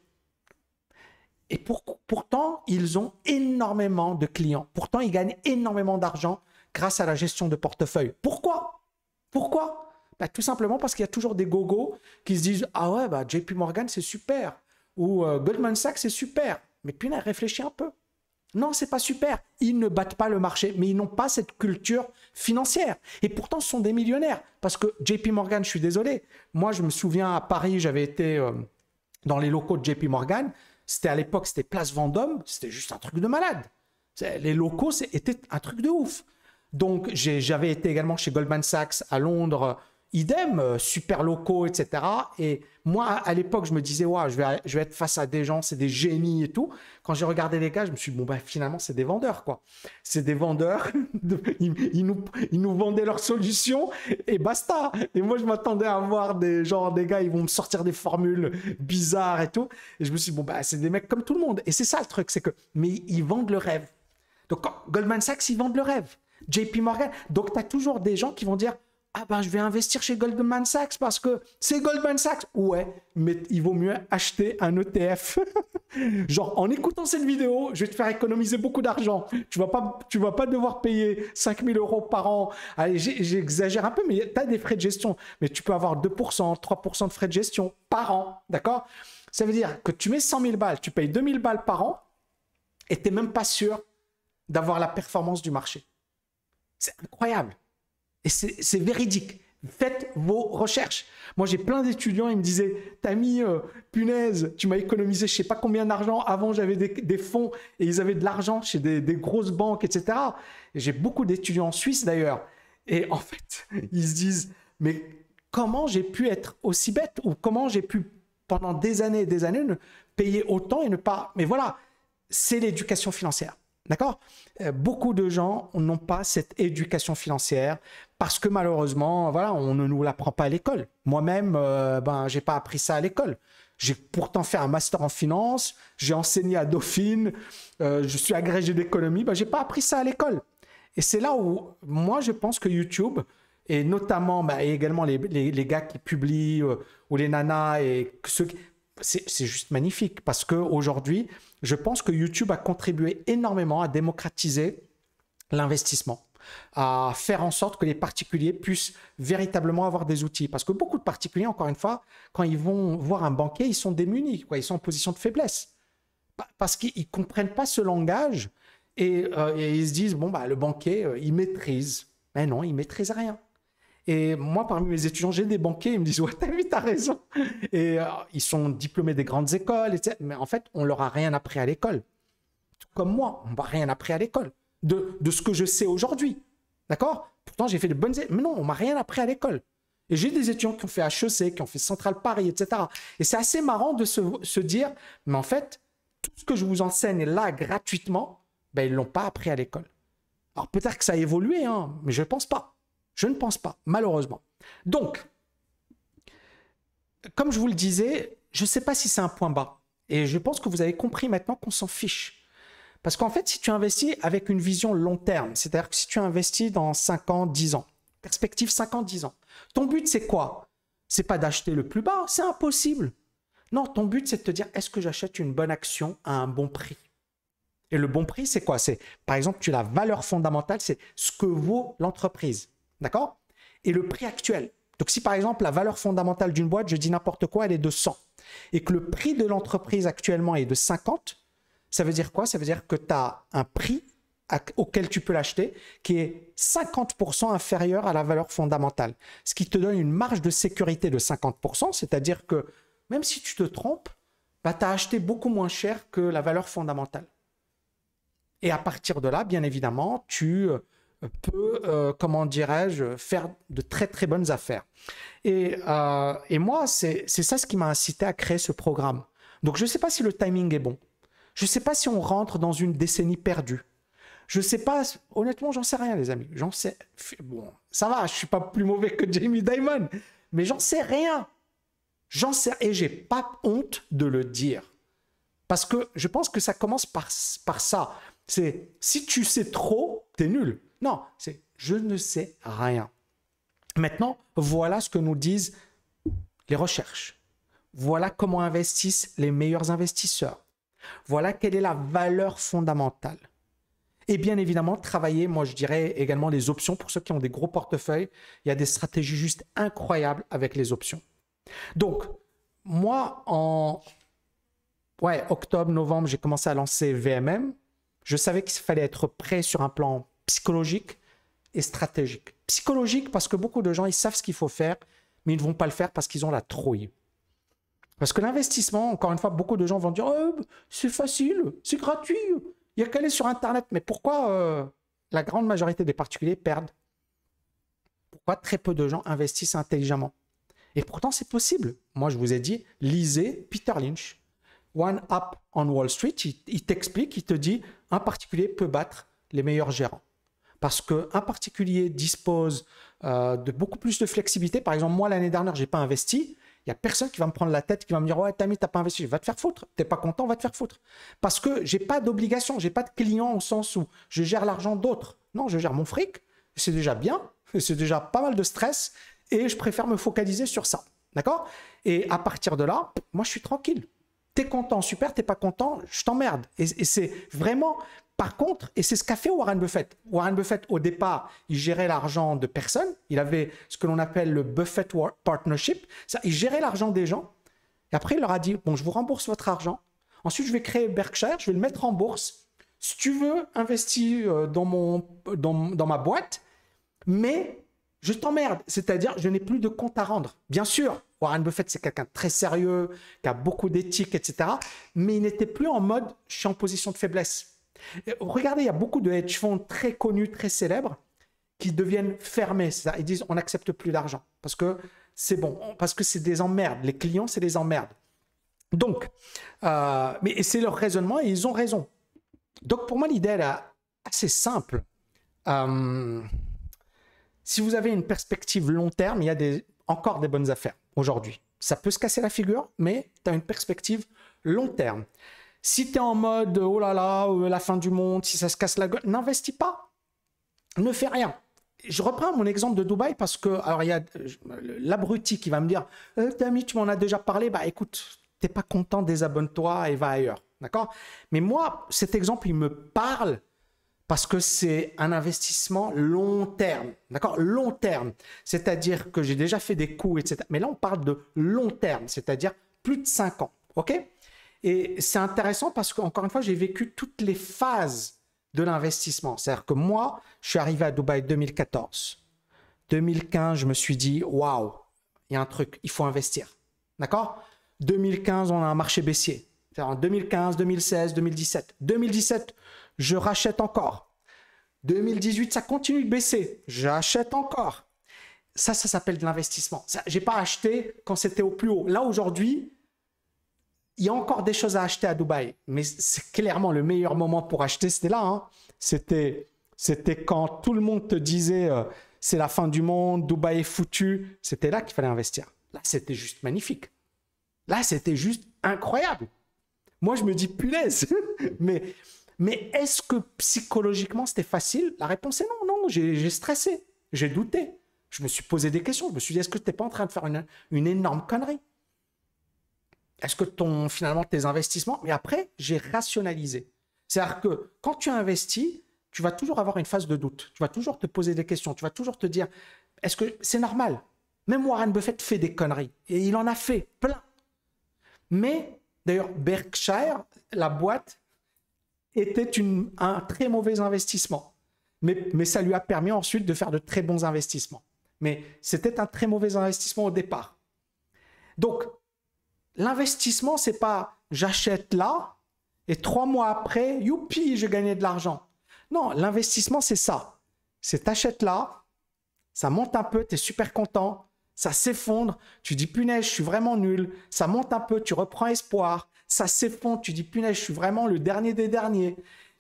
et pourtant, ils ont énormément de clients. Pourtant, ils gagnent énormément d'argent grâce à la gestion de portefeuille. Pourquoi Pourquoi bah, Tout simplement parce qu'il y a toujours des gogos qui se disent Ah ouais, bah, JP Morgan, c'est super. Ou euh, Goldman Sachs, c'est super. Mais puis là, réfléchis un peu. Non, c'est pas super. Ils ne battent pas le marché, mais ils n'ont pas cette culture financière. Et pourtant, ce sont des millionnaires. Parce que JP Morgan, je suis désolé. Moi, je me souviens à Paris, j'avais été euh, dans les locaux de JP Morgan. C'était à l'époque, c'était Place Vendôme, c'était juste un truc de malade. Les locaux, c'était un truc de ouf. Donc, j'avais été également chez Goldman Sachs à Londres Idem, euh, super locaux, etc. Et moi, à l'époque, je me disais, ouais, je, vais, je être face à des gens, c'est des génies et tout. Quand j'ai regardé les gars, je me suis dit, bon, bah, finalement, c'est des vendeurs, quoi. C'est des vendeurs, ils, nous, vendaient leurs solutions et basta. Et moi, je m'attendais à voir des gens, des gars, ils vont me sortir des formules bizarres et tout. Et je me suis dit, bon, bah, c'est des mecs comme tout le monde. Et c'est ça le truc, c'est que, mais ils vendent le rêve. Donc, Goldman Sachs, ils vendent le rêve. JP Morgan. Donc, tu as toujours des gens qui vont dire, ah ben, je vais investir chez Goldman Sachs parce que c'est Goldman Sachs. Ouais, mais il vaut mieux acheter un ETF. Genre, en écoutant cette vidéo, je vais te faire économiser beaucoup d'argent. Tu vas pas, tu vas pas devoir payer 5000 euros par an. J'exagère un peu, mais tu as des frais de gestion. Mais tu peux avoir 2%, 3% de frais de gestion par an. D'accord Ça veut dire que tu mets 100 000 balles, tu payes 2000 balles par an et tu n'es même pas sûr d'avoir la performance du marché. C'est incroyable. Et c'est véridique. Faites vos recherches. Moi, j'ai plein d'étudiants, ils me disaient Tami, euh, punaise, tu m'as économisé je sais pas combien d'argent. Avant, j'avais des, fonds et ils avaient de l'argent chez des, grosses banques, etc. j'ai beaucoup d'étudiants en Suisse d'ailleurs. Et en fait, ils se disent Mais comment j'ai pu être aussi bête ou comment j'ai pu, pendant des années et des années, ne payer autant et ne pas. Mais voilà, c'est l'éducation financière. D'accord euh, Beaucoup de gens n'ont pas cette éducation financière parce que malheureusement, voilà, on ne nous l'apprend pas à l'école. Moi-même, je euh, ben, j'ai pas appris ça à l'école. J'ai pourtant fait un master en finance, j'ai enseigné à Dauphine, euh, je suis agrégé d'économie, ben, j'ai pas appris ça à l'école. Et c'est là où, moi, je pense que YouTube, et notamment, ben, et également les, gars qui publient, ou les nanas, et ceux qui, c'est juste magnifique parce que aujourd'hui, je pense que YouTube a contribué énormément à démocratiser l'investissement à faire en sorte que les particuliers puissent véritablement avoir des outils. Parce que beaucoup de particuliers, encore une fois, quand ils vont voir un banquier, ils sont démunis, quoi. ils sont en position de faiblesse. Parce qu'ils ne comprennent pas ce langage euh, et, ils se disent, bon, bah, le banquier, euh, il maîtrise. Mais non, il maîtrise rien. Et moi, parmi mes étudiants, j'ai des banquiers, ils me disent, ouais, t'as vu, t'as raison. Et euh, ils sont diplômés des grandes écoles, etc. Mais en fait, on leur a rien appris à l'école. comme moi, on m'a rien appris à l'école. De, ce que je sais aujourd'hui. D'accord Pourtant, j'ai fait de bonnes Mais non, on m'a rien appris à l'école. Et j'ai des étudiants qui ont fait HEC, qui ont fait Central Paris, etc. Et c'est assez marrant de se, dire, mais en fait, tout ce que je vous enseigne là gratuitement, ben, ils ne l'ont pas appris à l'école. Alors peut-être que ça a évolué, hein, mais je ne pense pas. Je ne pense pas, malheureusement. Donc, comme je vous le disais, je ne sais pas si c'est un point bas. Et je pense que vous avez compris maintenant qu'on s'en fiche. Parce qu'en fait, si tu investis avec une vision long terme, c'est-à-dire que si tu investis dans 5 ans, 10 ans, perspective 5 ans, 10 ans, ton but c'est quoi C'est pas d'acheter le plus bas, c'est impossible. Non, ton but c'est de te dire est-ce que j'achète une bonne action à un bon prix Et le bon prix c'est quoi C'est par exemple, tu la valeur fondamentale, c'est ce que vaut l'entreprise. D'accord Et le prix actuel. Donc si par exemple la valeur fondamentale d'une boîte, je dis n'importe quoi, elle est de 100 et que le prix de l'entreprise actuellement est de 50, ça veut dire quoi Ça veut dire que tu as un prix auquel tu peux l'acheter qui est 50% inférieur à la valeur fondamentale. Ce qui te donne une marge de sécurité de 50%, c'est-à-dire que même si tu te trompes, bah, tu as acheté beaucoup moins cher que la valeur fondamentale. Et à partir de là, bien évidemment, tu euh, peut, euh, comment dirais-je, faire de très très bonnes affaires. Et, euh, moi, c'est ça ce qui m'a incité à créer ce programme. Donc je ne sais pas si le timing est bon. Je ne sais pas si on rentre dans une décennie perdue. Je ne sais pas, honnêtement, j'en sais rien, les amis. J'en sais. Bon, ça va, je ne suis pas plus mauvais que Jamie Diamond mais j'en sais rien. J'en sais, et j'ai pas honte de le dire. Parce que je pense que ça commence par, par ça. C'est si tu sais trop, t'es nul. Non, c'est je ne sais rien. Maintenant, voilà ce que nous disent les recherches. Voilà comment investissent les meilleurs investisseurs. Voilà quelle est la valeur fondamentale. Et bien évidemment, travailler, moi je dirais également les options. Pour ceux qui ont des gros portefeuilles, il y a des stratégies juste incroyables avec les options. Donc, moi en ouais, octobre, novembre, j'ai commencé à lancer VMM. Je savais qu'il fallait être prêt sur un plan psychologique et stratégique. Psychologique parce que beaucoup de gens, ils savent ce qu'il faut faire, mais ils ne vont pas le faire parce qu'ils ont la trouille. Parce que l'investissement, encore une fois, beaucoup de gens vont dire oh, c'est facile, c'est gratuit, il n'y a qu'à aller sur Internet. Mais pourquoi euh, la grande majorité des particuliers perdent Pourquoi très peu de gens investissent intelligemment Et pourtant, c'est possible. Moi, je vous ai dit lisez Peter Lynch. One Up on Wall Street, il t'explique, il te dit un particulier peut battre les meilleurs gérants parce qu'un particulier dispose euh, de beaucoup plus de flexibilité. Par exemple, moi, l'année dernière, je n'ai pas investi. Il n'y a personne qui va me prendre la tête, qui va me dire Ouais, tu t'as pas investi, va te faire foutre. T'es pas content, va te faire foutre. Parce que j'ai pas d'obligation, j'ai pas de client au sens où je gère l'argent d'autres. Non, je gère mon fric, c'est déjà bien, c'est déjà pas mal de stress, et je préfère me focaliser sur ça. D'accord Et à partir de là, moi, je suis tranquille. T'es content, super, t'es pas content, je t'emmerde. et c'est vraiment par contre, et c'est ce qu'a fait Warren Buffett. Warren Buffett, au départ, il gérait l'argent de personne. Il avait ce que l'on appelle le Buffett Partnership. Ça, il gérait l'argent des gens. Et après, il leur a dit, bon, je vous rembourse votre argent. Ensuite, je vais créer Berkshire, je vais le mettre en bourse. Si tu veux, investis euh, dans, mon, dans, dans ma boîte, mais je t'emmerde. C'est-à-dire, je n'ai plus de compte à rendre. Bien sûr, Warren Buffett, c'est quelqu'un de très sérieux, qui a beaucoup d'éthique, etc. Mais il n'était plus en mode, je suis en position de faiblesse Regardez, il y a beaucoup de hedge funds très connus, très célèbres, qui deviennent fermés. Ça. Ils disent on n'accepte plus d'argent parce que c'est bon, parce que c'est des emmerdes. Les clients, c'est des emmerdes. Donc, euh, mais c'est leur raisonnement et ils ont raison. Donc pour moi, l'idée, elle est assez simple. Euh, si vous avez une perspective long terme, il y a encore des bonnes affaires aujourd'hui. Ça peut se casser la figure, mais tu as une perspective long terme. Si tu es en mode oh là là, euh, la fin du monde, si ça se casse la gueule, n'investis pas. Ne fais rien. Je reprends mon exemple de Dubaï parce que, alors il y a euh, l'abruti qui va me dire euh, Tami, tu m'en as déjà parlé. Bah écoute, t'es pas content, désabonne-toi et va ailleurs. D'accord Mais moi, cet exemple, il me parle parce que c'est un investissement long terme. D'accord Long terme. C'est-à-dire que j'ai déjà fait des coûts, etc. Mais là, on parle de long terme, c'est-à-dire plus de 5 ans. OK et c'est intéressant parce qu'encore une fois, j'ai vécu toutes les phases de l'investissement. C'est-à-dire que moi, je suis arrivé à Dubaï 2014. 2015, je me suis dit, waouh, il y a un truc, il faut investir. D'accord 2015, on a un marché baissier. En 2015, 2016, 2017. 2017, je rachète encore. 2018, ça continue de baisser. J'achète encore. Ça, ça s'appelle de l'investissement. n'ai pas acheté quand c'était au plus haut. Là, aujourd'hui, il y a encore des choses à acheter à Dubaï, mais c'est clairement le meilleur moment pour acheter, c'était là. Hein. C'était, c'était quand tout le monde te disait euh, c'est la fin du monde, Dubaï est foutu. C'était là qu'il fallait investir. Là, c'était juste magnifique. Là, c'était juste incroyable. Moi, je me dis punaise. mais, mais est-ce que psychologiquement, c'était facile La réponse est non, non. J'ai, stressé, j'ai douté. Je me suis posé des questions. Je me suis dit, est-ce que tu n'es pas en train de faire une énorme connerie est-ce que ton, finalement tes investissements, mais après, j'ai rationalisé. C'est-à-dire que quand tu investis, tu vas toujours avoir une phase de doute, tu vas toujours te poser des questions, tu vas toujours te dire, est-ce que c'est normal Même Warren Buffett fait des conneries, et il en a fait plein. Mais d'ailleurs, Berkshire, la boîte, était un très mauvais investissement. Mais, mais ça lui a permis ensuite de faire de très bons investissements. Mais c'était un très mauvais investissement au départ. Donc, L'investissement, c'est pas j'achète là et trois mois après, youpi, je gagnais de l'argent. Non, l'investissement, c'est ça. C'est t'achètes là, ça monte un peu, tu es super content, ça s'effondre, tu dis punaise, je suis vraiment nul, ça monte un peu, tu reprends espoir, ça s'effondre, tu dis punaise, je suis vraiment le dernier des derniers.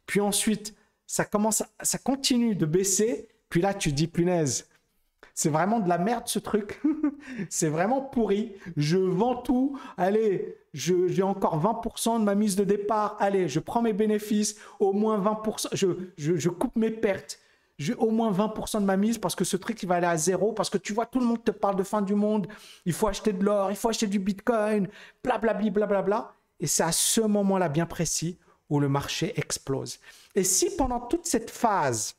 Puis ensuite, ça commence, ça continue de baisser, puis là, tu dis punaise, c'est vraiment de la merde ce truc. c'est vraiment pourri. Je vends tout. Allez, j'ai encore 20% de ma mise de départ. Allez, je prends mes bénéfices. Au moins 20%. Je, je, coupe mes pertes. J'ai au moins 20% de ma mise parce que ce truc, il va aller à zéro. Parce que tu vois, tout le monde te parle de fin du monde. Il faut acheter de l'or. Il faut acheter du bitcoin. Blablabli, blablabla. Bla, bla. Et c'est à ce moment-là bien précis où le marché explose. Et si pendant toute cette phase,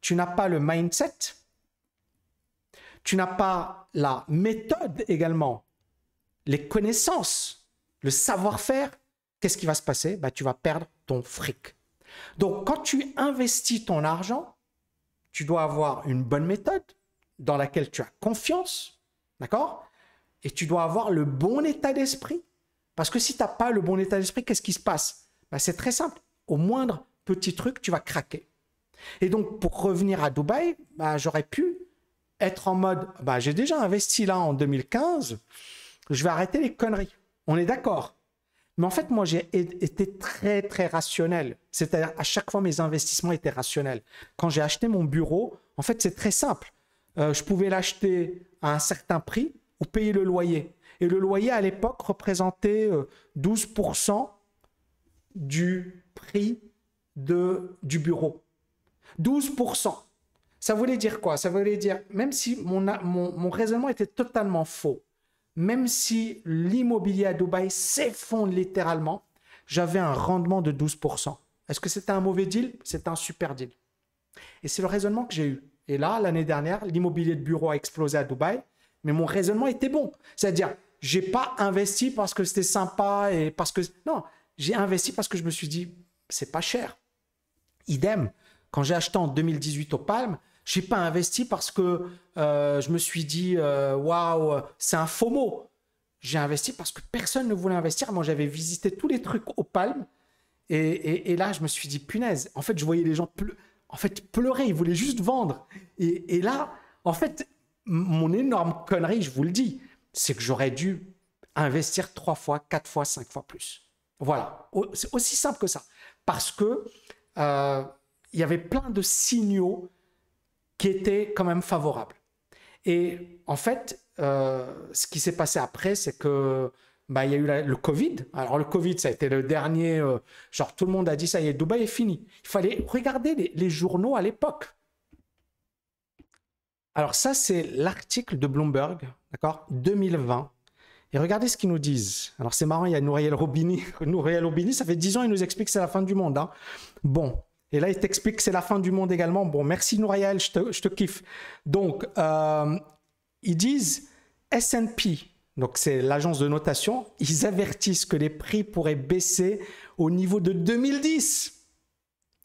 tu n'as pas le mindset, tu n'as pas la méthode également, les connaissances, le savoir-faire, qu'est-ce qui va se passer bah, Tu vas perdre ton fric. Donc quand tu investis ton argent, tu dois avoir une bonne méthode dans laquelle tu as confiance, d'accord Et tu dois avoir le bon état d'esprit. Parce que si tu n'as pas le bon état d'esprit, qu'est-ce qui se passe bah, C'est très simple. Au moindre petit truc, tu vas craquer. Et donc, pour revenir à Dubaï, bah, j'aurais pu être en mode bah, j'ai déjà investi là en 2015, je vais arrêter les conneries. On est d'accord. Mais en fait, moi, j'ai été très, très rationnel. C'est-à-dire, à chaque fois, mes investissements étaient rationnels. Quand j'ai acheté mon bureau, en fait, c'est très simple. Euh, je pouvais l'acheter à un certain prix ou payer le loyer. Et le loyer, à l'époque, représentait 12% euh, du prix de, du bureau. 12%. Ça voulait dire quoi Ça voulait dire, même si mon, raisonnement était totalement faux, même si l'immobilier à Dubaï s'effondre littéralement, j'avais un rendement de 12%. Est-ce que c'était un mauvais deal C'est un super deal. Et c'est le raisonnement que j'ai eu. Et là, l'année dernière, l'immobilier de bureau a explosé à Dubaï, mais mon raisonnement était bon. C'est-à-dire, j'ai pas investi parce que c'était sympa et parce que non, j'ai investi parce que je me suis dit c'est pas cher. Idem, quand j'ai acheté en 2018 au Palme, j'ai pas investi parce que euh, je me suis dit euh, waouh, c'est un faux mot. J'ai investi parce que personne ne voulait investir. Moi, j'avais visité tous les trucs au palme Et, et, là, je me suis dit, punaise, en fait, je voyais les gens pleu en fait, pleurer, ils voulaient juste vendre. Et, là, en fait, mon énorme connerie, je vous le dis, c'est que j'aurais dû investir trois fois, quatre fois, cinq fois plus. Voilà, c'est aussi simple que ça. Parce que euh, il y avait plein de signaux qui était quand même favorable. Et en fait, euh, ce qui s'est passé après, c'est que bah, il y a eu le Covid. Alors le Covid, ça a été le dernier. Euh, genre tout le monde a dit ça y est, Dubaï est fini. Il fallait regarder les, journaux à l'époque. Alors ça, c'est l'article de Bloomberg, d'accord, 2020. Et regardez ce qu'ils nous disent. Alors c'est marrant, il y a Nouriel Robini. Nouriel Robini, ça fait 10 ans, il nous explique que c'est la fin du monde. Hein. Bon, et là, il t'explique que c'est la fin du monde également. Bon, merci Nouriel, je te, kiffe. Donc, euh, ils disent SP, donc c'est l'agence de notation, ils avertissent que les prix pourraient baisser au niveau de 2010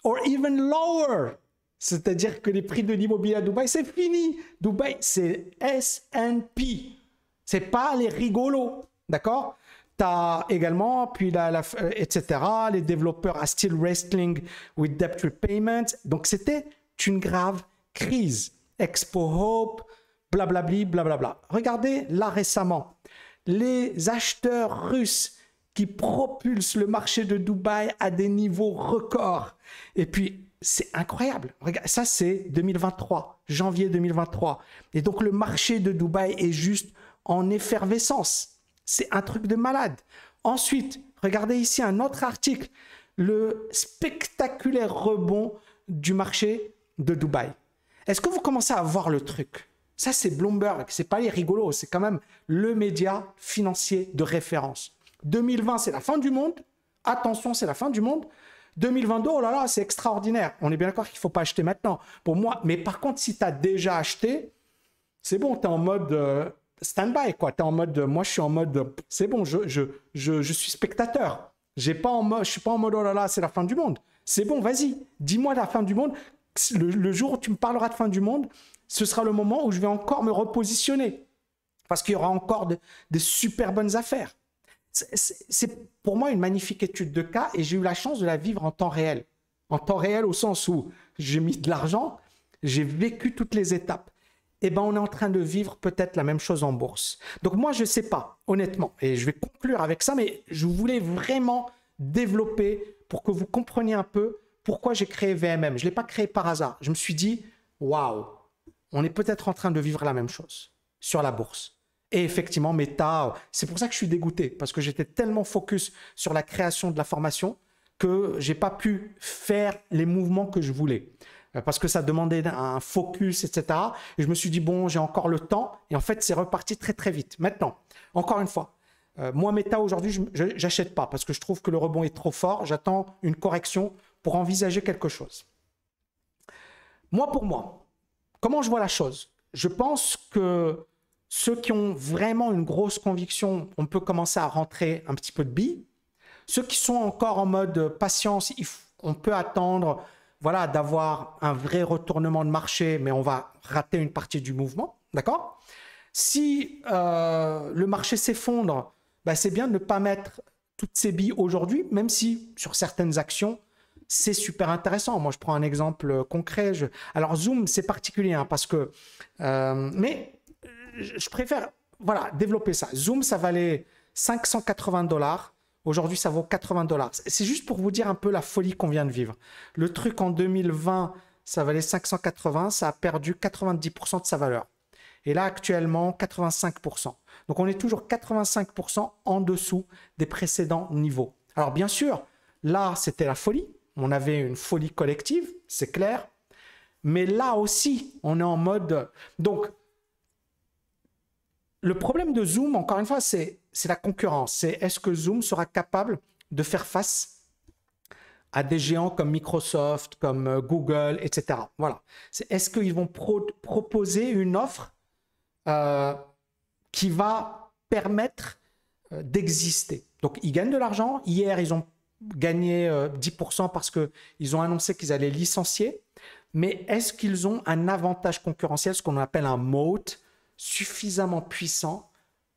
or even lower. C'est-à-dire que les prix de l'immobilier à Dubaï, c'est fini. Dubaï, c'est SP. C'est pas les rigolos, d'accord T'as également, puis la, euh, etc., les développeurs are still Wrestling with Debt Repayment. Donc, c'était une grave crise. Expo Hope, blablabli, blablabla. Regardez là récemment, les acheteurs russes qui propulsent le marché de Dubaï à des niveaux records. Et puis, c'est incroyable. Regarde, ça, c'est 2023, janvier 2023. Et donc, le marché de Dubaï est juste en effervescence. C'est un truc de malade. Ensuite, regardez ici un autre article, le spectaculaire rebond du marché de Dubaï. Est-ce que vous commencez à voir le truc Ça, c'est Bloomberg, c'est pas les rigolos, c'est quand même le média financier de référence. 2020, c'est la fin du monde. Attention, c'est la fin du monde. 2022, oh là là, c'est extraordinaire. On est bien d'accord qu'il ne faut pas acheter maintenant. Pour moi, mais par contre, si tu as déjà acheté, c'est bon, tu es en mode euh, stand-by, quoi. es en mode, euh, moi, je suis en mode, euh, c'est bon, je, je, suis spectateur. J'ai pas en mode, je suis pas en mode, oh là là, c'est la fin du monde. C'est bon, vas-y, dis-moi la fin du monde. Le, jour où tu me parleras de fin du monde, ce sera le moment où je vais encore me repositionner. Parce qu'il y aura encore des super bonnes affaires. C'est pour moi une magnifique étude de cas et j'ai eu la chance de la vivre en temps réel. En temps réel au sens où j'ai mis de l'argent, j'ai vécu toutes les étapes eh ben, on est en train de vivre peut-être la même chose en bourse. Donc moi, je ne sais pas, honnêtement, et je vais conclure avec ça, mais je voulais vraiment développer pour que vous compreniez un peu pourquoi j'ai créé VMM. Je ne l'ai pas créé par hasard. Je me suis dit, waouh, on est peut-être en train de vivre la même chose sur la bourse. Et effectivement, Meta, c'est pour ça que je suis dégoûté, parce que j'étais tellement focus sur la création de la formation que j'ai pas pu faire les mouvements que je voulais. Euh, parce que ça demandait un focus, etc. Et je me suis dit, bon, j'ai encore le temps. Et en fait, c'est reparti très, très vite. Maintenant, encore une fois, euh, moi, Meta, aujourd'hui, je n'achète pas parce que je trouve que le rebond est trop fort. J'attends une correction pour envisager quelque chose. Moi, pour moi, comment je vois la chose Je pense que ceux qui ont vraiment une grosse conviction, on peut commencer à rentrer un petit peu de billes. Ceux qui sont encore en mode patience, on peut attendre voilà, d'avoir un vrai retournement de marché, mais on va rater une partie du mouvement, d'accord Si euh, le marché s'effondre, bah, c'est bien de ne pas mettre toutes ces billes aujourd'hui, même si sur certaines actions, c'est super intéressant. Moi, je prends un exemple euh, concret. Je... Alors, Zoom, c'est particulier hein, parce que. Euh, mais je préfère voilà, développer ça. Zoom, ça valait 580 dollars. Aujourd'hui, ça vaut 80 dollars. C'est juste pour vous dire un peu la folie qu'on vient de vivre. Le truc en 2020, ça valait 580, ça a perdu 90% de sa valeur. Et là, actuellement, 85%. Donc, on est toujours 85% en dessous des précédents niveaux. Alors, bien sûr, là, c'était la folie. On avait une folie collective, c'est clair. Mais là aussi, on est en mode... Donc, le problème de Zoom, encore une fois, c'est c'est la concurrence. C'est est-ce que Zoom sera capable de faire face à des géants comme Microsoft, comme euh, Google, etc. Voilà. est-ce qu'ils vont proposer une offre euh, qui va permettre euh, d'exister Donc, ils gagnent de l'argent. Hier, ils ont gagné 10% parce qu'ils ont annoncé qu'ils allaient licencier. Mais est-ce qu'ils ont un avantage concurrentiel, ce qu'on appelle un moat, suffisamment puissant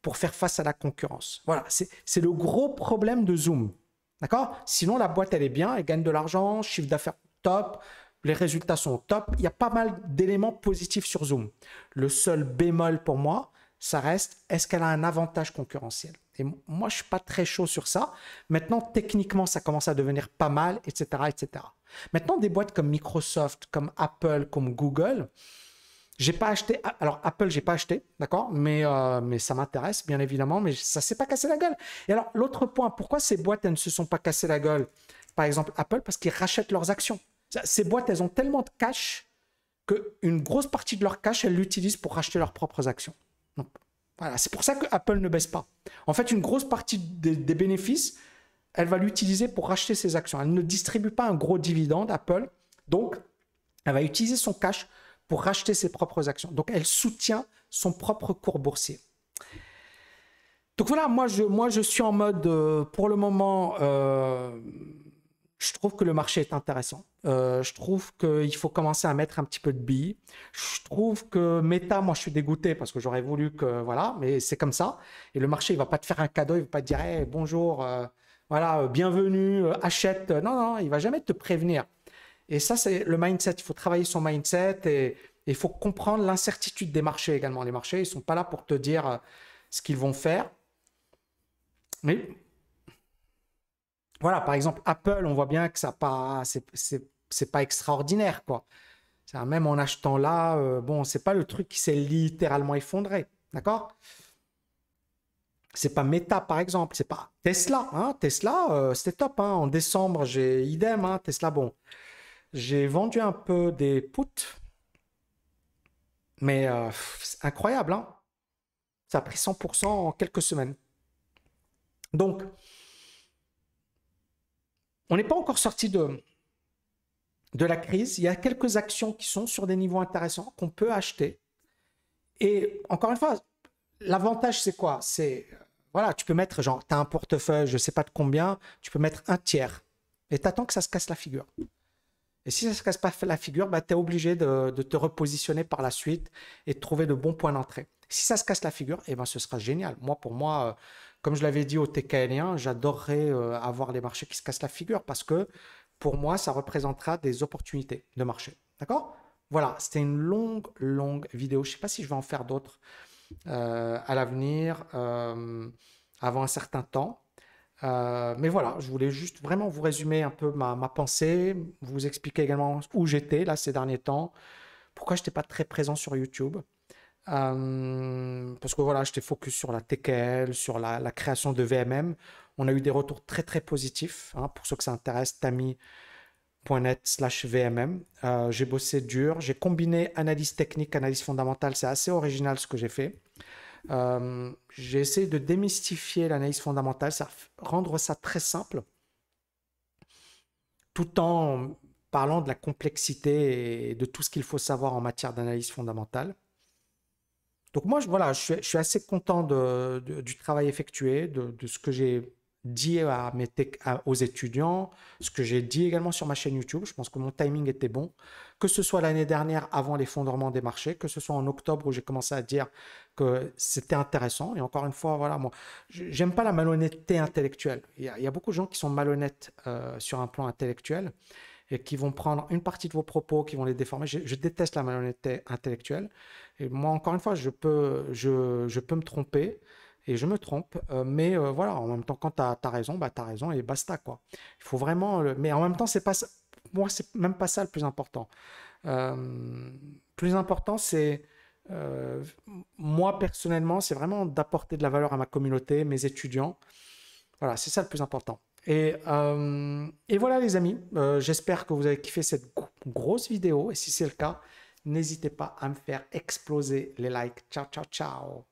pour faire face à la concurrence. Voilà, c'est le gros problème de Zoom. D'accord Sinon, la boîte, elle est bien, elle gagne de l'argent, chiffre d'affaires top, les résultats sont top. Il y a pas mal d'éléments positifs sur Zoom. Le seul bémol pour moi, ça reste est-ce qu'elle a un avantage concurrentiel Et moi, je suis pas très chaud sur ça. Maintenant, techniquement, ça commence à devenir pas mal, etc., etc. Maintenant, des boîtes comme Microsoft, comme Apple, comme Google, j'ai pas acheté. Alors Apple, j'ai pas acheté, d'accord, mais euh, mais ça m'intéresse bien évidemment, mais ça s'est pas cassé la gueule. Et alors l'autre point, pourquoi ces boîtes elles ne se sont pas cassées la gueule Par exemple Apple parce qu'ils rachètent leurs actions. Ces boîtes elles ont tellement de cash qu'une grosse partie de leur cash elles l'utilisent pour racheter leurs propres actions. Donc, voilà, c'est pour ça que Apple ne baisse pas. En fait, une grosse partie des, des bénéfices, elle va l'utiliser pour racheter ses actions. Elle ne distribue pas un gros dividende Apple, donc elle va utiliser son cash pour racheter ses propres actions. Donc elle soutient son propre cours boursier. Donc voilà, moi je, moi je suis en mode, euh, pour le moment, euh, je trouve que le marché est intéressant. Euh, je trouve qu'il faut commencer à mettre un petit peu de billes. Je trouve que Meta, moi je suis dégoûté parce que j'aurais voulu que, voilà, mais c'est comme ça. Et le marché, il va pas te faire un cadeau, il va pas te dire bonjour, voilà, bienvenue, achète. Non, non, il va jamais te prévenir. Et ça, c'est le mindset. Il faut travailler son mindset et il faut comprendre l'incertitude des marchés également. Les marchés, ils ne sont pas là pour te dire euh, ce qu'ils vont faire. Mais voilà, par exemple, Apple, on voit bien que ça pas, c'est pas extraordinaire, quoi. Même en achetant là, ce euh, bon, c'est pas le truc qui s'est littéralement effondré, d'accord C'est pas Meta, par exemple, c'est pas Tesla. Hein Tesla, euh, c'était top. Hein. en décembre, j'ai idem. Hein. Tesla, bon, j'ai vendu un peu des puts, mais euh, c'est incroyable. Hein. Ça a pris 100% en quelques semaines. Donc, on n'est pas encore sorti de, de la crise. Il y a quelques actions qui sont sur des niveaux intéressants qu'on peut acheter. Et encore une fois, l'avantage, c'est quoi C'est, voilà, tu peux mettre, genre, tu as un portefeuille, je ne sais pas de combien, tu peux mettre un tiers. Et tu attends que ça se casse la figure. Et si ça se casse pas la figure, bah, tu es obligé de, te repositionner par la suite et de trouver de bons points d'entrée. Si ça se casse la figure, eh ben, ce sera génial. Moi, pour moi, euh, comme je l'avais dit au TKN1, j'adorerais euh, avoir les marchés qui se cassent la figure parce que pour moi, ça représentera des opportunités de marché. D'accord Voilà, c'était une longue, longue vidéo. Je ne sais pas si je vais en faire d'autres euh, à l'avenir, avant un certain temps. Euh, mais voilà, je voulais juste vraiment vous résumer un peu ma, pensée, vous expliquer également où j'étais là ces derniers temps, pourquoi je n'étais pas très présent sur YouTube. Euh, parce que voilà, j'étais focus sur la TKL, sur la, création de VMM. On a eu des retours très très positifs. Hein, pour ceux que ça intéresse, tami.net slash VMM. Euh, j'ai bossé dur, j'ai combiné analyse technique, analyse fondamentale. C'est assez original ce que j'ai fait. Euh, j'ai essayé de démystifier l'analyse fondamentale, ça, rendre ça très simple, tout en parlant de la complexité et de tout ce qu'il faut savoir en matière d'analyse fondamentale. Donc moi, je, voilà, je suis, assez content du travail effectué, de, ce que j'ai dit à mes aux étudiants, ce que j'ai dit également sur ma chaîne YouTube. Je pense que mon timing était bon que ce soit l'année dernière avant l'effondrement des marchés, que ce soit en octobre où j'ai commencé à dire que c'était intéressant. Et encore une fois, voilà, moi, j'aime pas la malhonnêteté intellectuelle. Il y, a, beaucoup de gens qui sont malhonnêtes euh, sur un plan intellectuel et qui vont prendre une partie de vos propos, qui vont les déformer. Je, déteste la malhonnêteté intellectuelle. Et moi, encore une fois, je peux, je, je peux me tromper et je me trompe. Euh, mais euh, voilà, en même temps, quand tu as, raison, bah, tu as raison et basta. quoi. Il faut vraiment. Mais en même temps, c'est pas moi, c'est même pas ça le plus important. Euh, plus important, c'est euh, moi personnellement, c'est vraiment d'apporter de la valeur à ma communauté, mes étudiants. Voilà, c'est ça le plus important. Et, euh, et voilà les amis, j'espère que vous avez kiffé cette grosse vidéo et si c'est le cas, n'hésitez pas à me faire exploser les likes. Ciao, ciao, ciao.